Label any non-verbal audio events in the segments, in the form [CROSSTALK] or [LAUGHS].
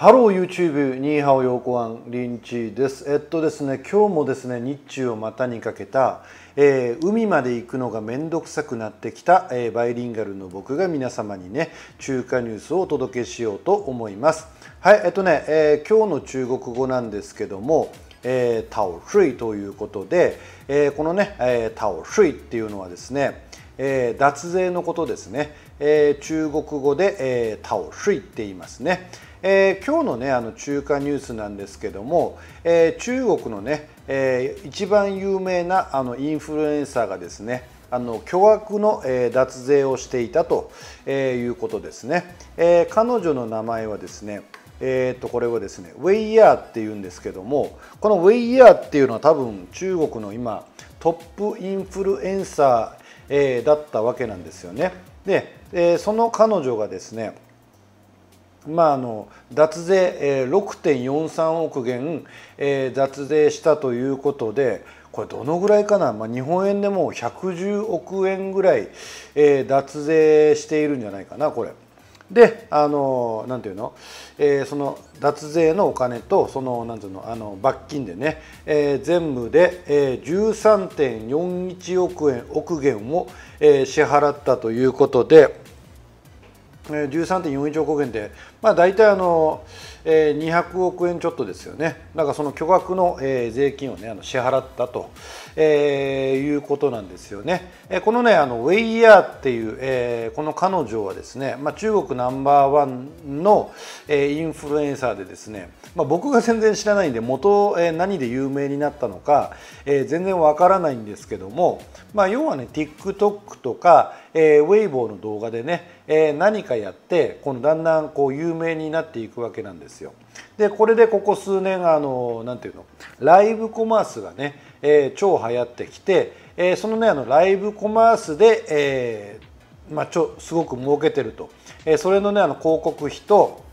ハロー YouTube ニーハオヨーコアンリンチです。えっとですね、今日もですね、日中を股にかけた、えー、海まで行くのが面倒くさくなってきた、えー、バイリンガルの僕が皆様にね、中華ニュースをお届けしようと思います。はい、えっとね、えー、今日の中国語なんですけども、えー、タオフイということで、えー、このね、えー、タオフイっていうのはですね、えー、脱税のことですね、えー、中国語で、えー、タオシュイって言いますね、えー、今日のねあの中華ニュースなんですけども、えー、中国のね、えー、一番有名なあのインフルエンサーがですねあの巨額の、えー、脱税をしていたと、えー、いうことですね、えー、彼女の名前はですねえー、とこれはですねウェイヤーっていうんですけどもこのウェイヤーっていうのは多分中国の今トップインフルエンサー、えー、だったわけなんですよね。で、えー、その彼女がですねまあ、あの脱税、えー、6.43億元、えー、脱税したということでこれどのぐらいかな、まあ、日本円でもう110億円ぐらい、えー、脱税しているんじゃないかなこれ。であのなんていうの、えー、その脱税のお金とそのなんていうのあの罰金でね、えー、全部で、えー、13.41億円億元を、えー、支払ったということで、えー、13.41億円でまあ、大体あの、えー、200億円ちょっとですよね、なんかその巨額の、えー、税金を、ね、あの支払ったと、えー、いうことなんですよね、えー、この,、ね、あのウェイヤーっていう、えー、この彼女はですね、まあ、中国ナンバーワンの、えー、インフルエンサーで、ですね、まあ、僕が全然知らないんで、元、えー、何で有名になったのか、えー、全然わからないんですけども、まあ、要はね、TikTok とか、えー、ウェイボーの動画でね、えー、何かやって、このだんだんこう有有名になっていくわけなんですよ。でこれでここ数年あのなんていうのライブコマースがね、えー、超流行ってきて、えー、そのねあのライブコマースで、えー、まあ、ちょすごく儲けてると、えそれのねあの広告費と、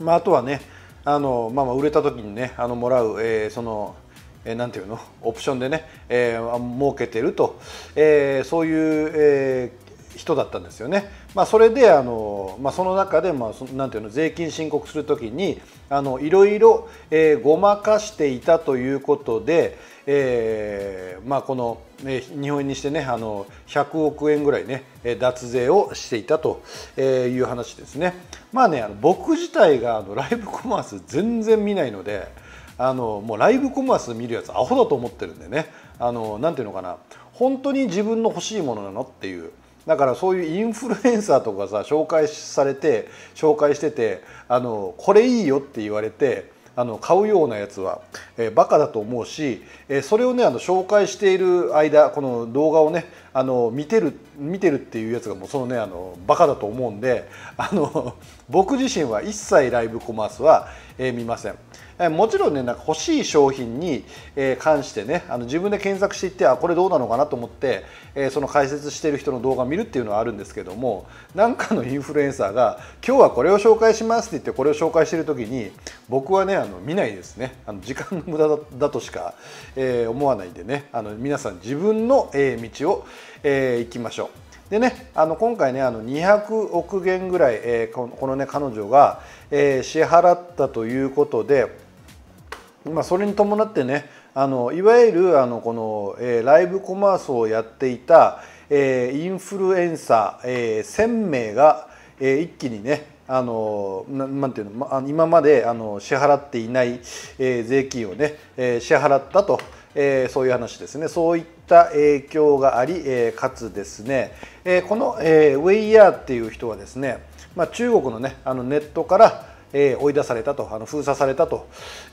まあ、あとはねあの、まあ、まあ売れた時にねあのもらう、えそのえなんていうのオプションでね、えー、儲けてると、えー、そういう、えー人だったんですよね。まあ、それであの、まあ、その中で、まあ、そなんていうの税金申告するときにあのいろいろ、えー、ごまかしていたということで、えーまあ、この、えー、日本円にしてねあの100億円ぐらいね脱税をしていたという話ですね。まあねあの僕自体があのライブコマース全然見ないのであのもうライブコマース見るやつアホだと思ってるんでねあのなんていうのかな本当に自分の欲しいものなのっていうだからそういうインフルエンサーとかさ紹介されて紹介しててあのこれいいよって言われてあの買うようなやつは、えー、バカだと思うし、えー、それをねあの紹介している間この動画をねあの見てる見てるっていうやつがもうそのねあのバカだと思うんであの僕自身は一切ライブコマースは、えー、見ません。もちろんねなんか欲しい商品に、え関してねあの自分で検索していってあこれどうなのかなと思って、えその解説してる人の動画を見るっていうのはあるんですけどもなんかのインフルエンサーが「今日はこれを紹介します」って言ってこれを紹介してる時に僕はねあの見ないですねあの時間の無駄だとしか、え思わないんでねあの皆さん自分の、え道を、え行きましょう。でね、あの今回ねあの200億元ぐらい、えー、このね彼女が、えー、支払ったということでまあ、それに伴ってねあのいわゆるあのこの、えー、ライブコマースをやっていた、えー、インフルエンサー、えー、1,000名が、えー、一気にねあのなんていうの今まであの支払っていない、えー、税金をね、えー、支払ったと、えー、そういう話ですねそういった影響があり、えー、かつですね、えー、この、えー、ウェイヤーっていう人はですね、まあ、中国のねあのネットからえー、追い出されたとあの封鎖されたと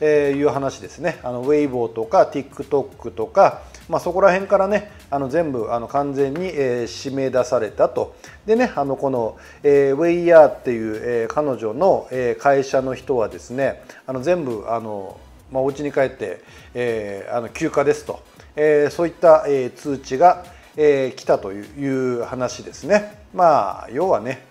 いう話ですねあのウェイボーとか TikTok とか、まあ、そこら辺からねあの全部あの完全に、えー、締め出されたとでねあのこの、えー、ウェイヤーっていう、えー、彼女の、えー、会社の人はですねあの全部あの、まあ、お家に帰って、えー、あの休暇ですと、えー、そういった、えー、通知が、えー、来たという話ですねまあ要はね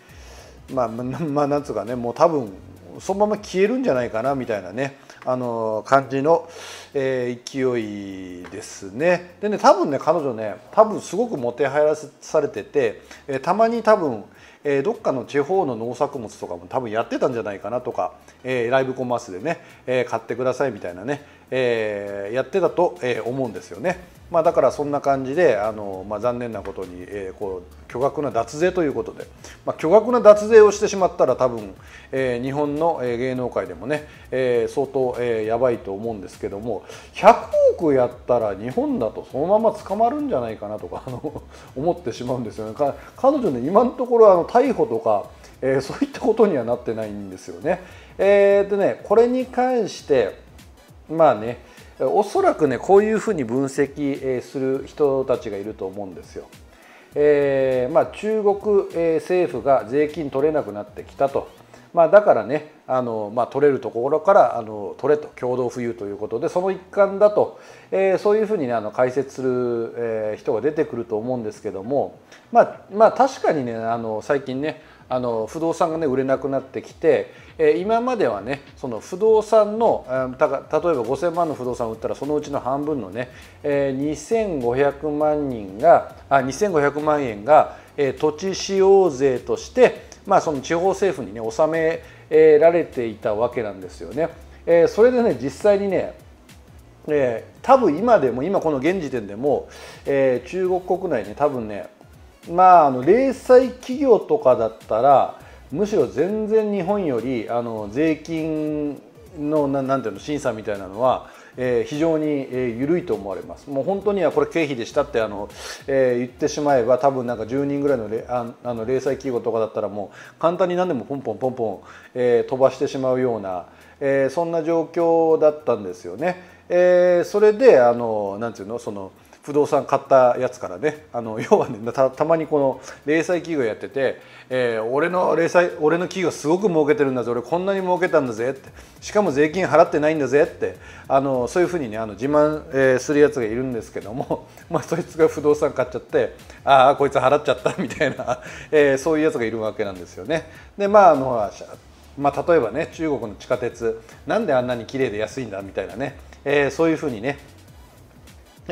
まあ、[LAUGHS] まあ、なんつうかねもう多分そのまま消えるんじゃないかなみたいなねあの感じの、えー、勢いですね。でね多分ね彼女ね多分すごくもてはやされてて、えー、たまに多分、えー、どっかの地方の農作物とかも多分やってたんじゃないかなとか、えライブコマースでね、え買ってくださいみたいなね、えー、やってたと、え思うんですよね。まあ、だからそんな感じであの、まあ、残念なことに、えー、こう巨額な脱税ということで、まあ、巨額な脱税をしてしまったら多分、えー、日本の、え芸能界でもね、えー、相当、えー、やばいと思うんですけども100億やったら日本だとそのまま捕まるんじゃないかなとかあの思ってしまうんですよね。か彼女ね今のところあの逮捕とか、えー、そういったことにはなってないんですよね。えー、でねこれに関してまあねおそらくねこういうふうに分析する人たちがいると思うんですよ。えー、まあ、中国、政府が税金取れなくなってきたと、まあ、だからねあの、まあ、取れるところからあの取れと共同富裕ということでその一環だと、えー、そういうふうに、ね、あの解説する、え人が出てくると思うんですけども、まあまあ、確かにねあの最近ねあの不動産がね売れなくなってきて、えー、今まではねその不動産の、えー、た例えば5,000万の不動産を売ったらそのうちの半分のね、えー、2500万人があ2500万円が、えー、土地使用税として、まあ、その地方政府にね納められていたわけなんですよね。えー、それでね実際にねえー、多分今でも今この現時点でも、えー、中国国内ね多分ねまあ、あの零細企業とかだったらむしろ全然日本よりあの税金のななんていうの審査みたいなのは、えー、非常に、えー、緩いと思われますもう本当にはこれ経費でしたってあの、えー、言ってしまえば多分なんか10人ぐらいのれああの零細企業とかだったらもう簡単に何でもポンポンポンポン、えー、飛ばしてしまうような、えー、そんな状況だったんですよね。えー、それであのなんていうのその不動産買ったやつからねあの [LAUGHS] 要はねたまにこの零細企業やってて、えー、俺の零細俺の企業すごく儲けてるんだぜ俺こんなに儲けたんだぜってしかも税金払ってないんだぜってあのそういうふうにねあの自慢、えー、するやつがいるんですけども、[LAUGHS] まあ、そいつが不動産買っちゃってああこいつ払っちゃったみたいな、[LAUGHS] えー、そういうやつがいるわけなんですよね。でまああのまあ、例えばね中国の地下鉄なんであんなに綺麗で安いんだみたいなね、えー、そういうふうにね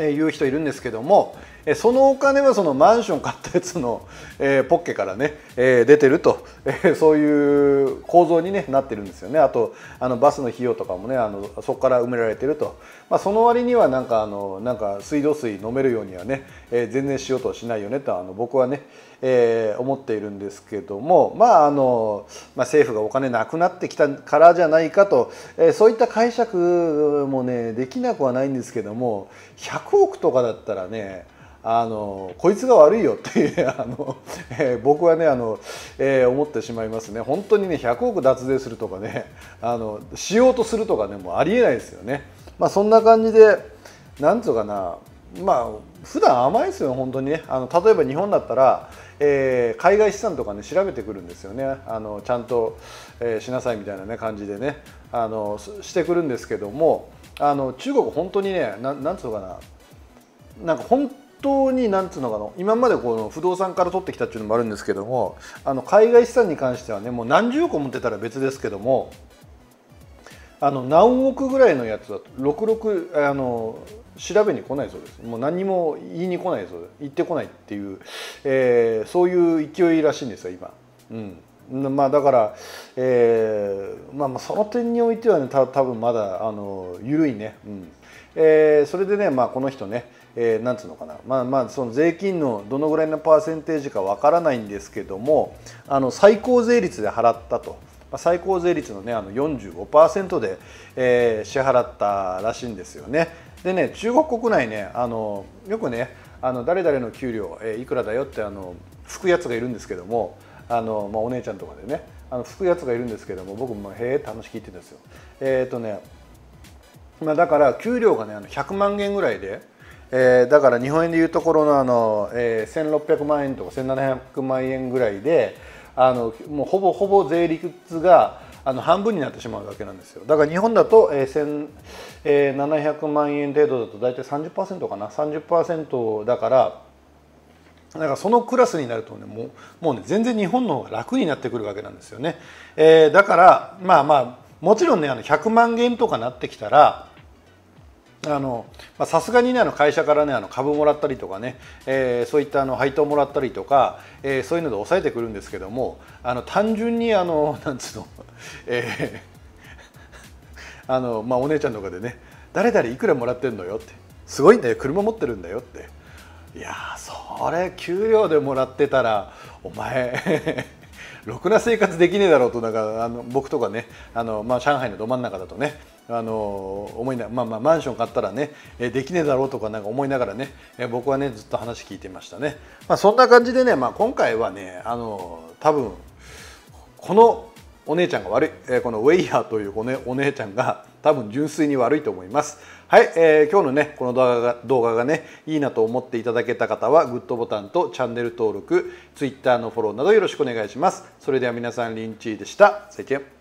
いう人いるんですけどもそのお金はそのマンション買ったやつの、えポッケからね、え出てると、えそういう構造に、ね、なってるんですよねあとあのバスの費用とかもねあのそこから埋められてると、まあ、その割にはなんかあのなんか水道水飲めるようにはね、え全然しようとしないよねとあの僕はね、えー、思っているんですけども、まああのまあ、政府がお金なくなってきたからじゃないかと、えー、そういった解釈もねできなくはないんですけども100億とかだったらねあのこいつが悪いよっていう [LAUGHS] あの、えー、僕はねあの、えー、思ってしまいますね本当にね100億脱税するとかねあのしようとするとかねもうありえないですよね。まあ、そんな感じでなんつうかなまあ普段甘いですよ本当にねあの例えば日本だったらえー、海外資産とかね調べてくるんですよねあのちゃんと、えー、しなさいみたいな、ね、感じでねあのしてくるんですけどもあの中国本当にねななんつうのかななんか本当になんつうのかな今までこの不動産から取ってきたっていうのもあるんですけどもあの海外資産に関してはねもう何十億持ってたら別ですけどもあの何億ぐらいのやつだと66あの調べに来ないそうですもう何も言いに来ないそうです言ってこないっていう、えー、そういう勢いらしいんですよ今。うんまあ、だから、えーまあ、その点においてはねた多分まだあの緩いね、うんえー、それでね、まあ、この人ね、えー、なんつうのかな、まあまあ、その税金のどのぐらいのパーセンテージかわからないんですけどもあの最高税率で払ったと。最高税率の,、ね、あの45%で、えー、支払ったらしいんですよね。でね中国国内ねあのよくねあの誰々の給料、えー、いくらだよってあの吹くやつがいるんですけどもあの、まあ、お姉ちゃんとかでねあの吹くやつがいるんですけども僕も「へえ」って話聞いてたんですよ。えっ、ー、とねまあ、だから給料がねあの100万円ぐらいで、えー、だから日本円でいうところのあの、えー、1600万円とか1700万円ぐらいで、あのもうほぼほぼ税率があの半分になってしまうわけなんですよだから日本だと、えーえー、1700万円程度だと大体30%かな30%だからだかそのクラスになるとねもうもうね全然日本の方が楽になってくるわけなんですよね、えー、だからまあまあもちろんねあの100万円とかなってきたらさすがにねあの会社からねあの株もらったりとかね、えー、そういったあの配当もらったりとか、えー、そういうので抑えてくるんですけどもあの単純にあの [LAUGHS] なんつうの,、えー [LAUGHS] あのまあ、お姉ちゃんとかでね誰々いくらもらってんのよってすごいんだよ車持ってるんだよっていやそれ給料でもらってたらお前 [LAUGHS] ろくな生活できねえだろうとなんかあの僕とかねあの、まあ、上海のど真ん中だとねあの思いな、まあ、まあマンション買ったらねできねえだろうとかなんか思いながらね僕はねずっと話聞いてましたね、まあ、そんな感じでね、まあ、今回はねあの多分このお姉ちゃんが悪い、えこのウェイヤーというこお姉ちゃんが多分純粋に悪いと思います。はい、えー、今日のね、この動画が動画がね、いいなと思っていただけた方は、グッドボタンとチャンネル登録、ツイッターのフォローなどよろしくお願いします。それでは皆さん、リンチーでした。再見。